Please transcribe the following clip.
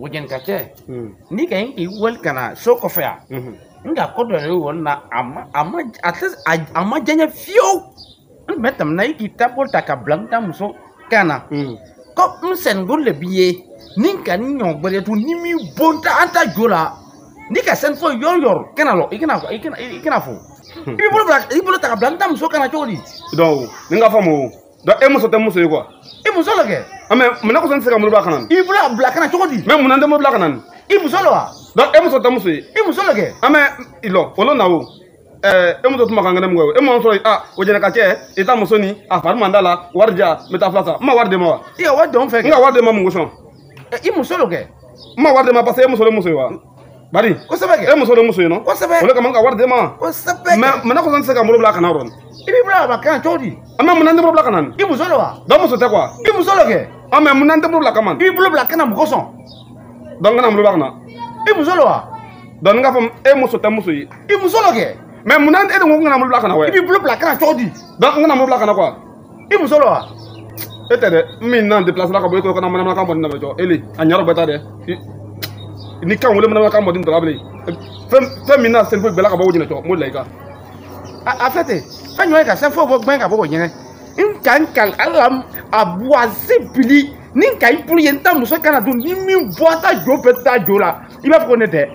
wajen kace ni kan yanki wal kana so ko fa nga ko do re ama amma amma amma janya fiyo metam na yiki tabol ta ka blanta muso kana ko msen golle biye nin ka ni nyon gbere tu ni mi bonta anta jola ni ka sen fo yor yor kana lo ikina ko ikina ikina fo ibi hmm. bolo ta ka blanta muso kana jodi do ninga fo mo donc e muso tɛ muso ye quoi i muso lo kɛ mais munna kosɔn tɛ se ka muru bila ka na i bolo a bila ka na cogo di mais munna n tɛ muru bila ka na i muso lo wa donc e muso tɛ muso ye i muso lo kɛ mais lɔ o lo na o e muso tuma kan kɛnɛ mun kɛ o e m'an sɔrɔ a o jɛnɛ ka cɛ i ta muso ni a fari man da la wari di yan n bɛ eh, taa fila san n ma wari d'e ma wa i ka wari dɔn fɛ n ka wari d'e ma mun kosɔn i muso lo kɛ n ma wari d'e ma parce que e muso de muso ye wa bari kosɛbɛ kɛ e muso de muso ye nɔ kosɛbɛ o de kama n ka wari d'e ma wa kosɛbɛ mais mɛ ne kosɔn tɛ se ka n bolo bila a kana yɔrɔ i b'i bila a ma kan cogo di. an bɛ mun na n denbolo bila ka na nin. i muso de wa. dɔn muso tɛ kuwa. i muso de kɛ. ɔ mɛ mun na n denbolo bila kama. i b'i bolo bila kɛnɛ mɔgɔ sɔn. dɔn kana n bolo bila ka na. i muso de wa. dɔn n k'a e muso tɛ muso ye. i muso de kɛ. mɛ mun na e de ko n kana n bolo bila ka na wɛ. i b'i bolo bila kɛnɛ cogo di. dɔn n kana n bolo bila ka na kuwa. i muso de wa. e tɛ dɛ min ka bɔ ko kana manamanakan bɔ nin na bɛ ele a ɲɛrɛ bɛ taa dɛ ni kan wele manamanakan bɔ nin dɔ la bilen fɛn min na selifu bɛɛ la ka bɔ o jɛnɛ jɔ n afɛtɛ fɛn jumɛn ka sɛn fɔ bɔ gbɛn ka bɔ o ɲɛnɛ nka nka ala a buwase bili ni nka i bolo ye n ta muso kana dun ni min bɔ ta jo bɛɛ ta jo la i b'a fɔ ko ne tɛ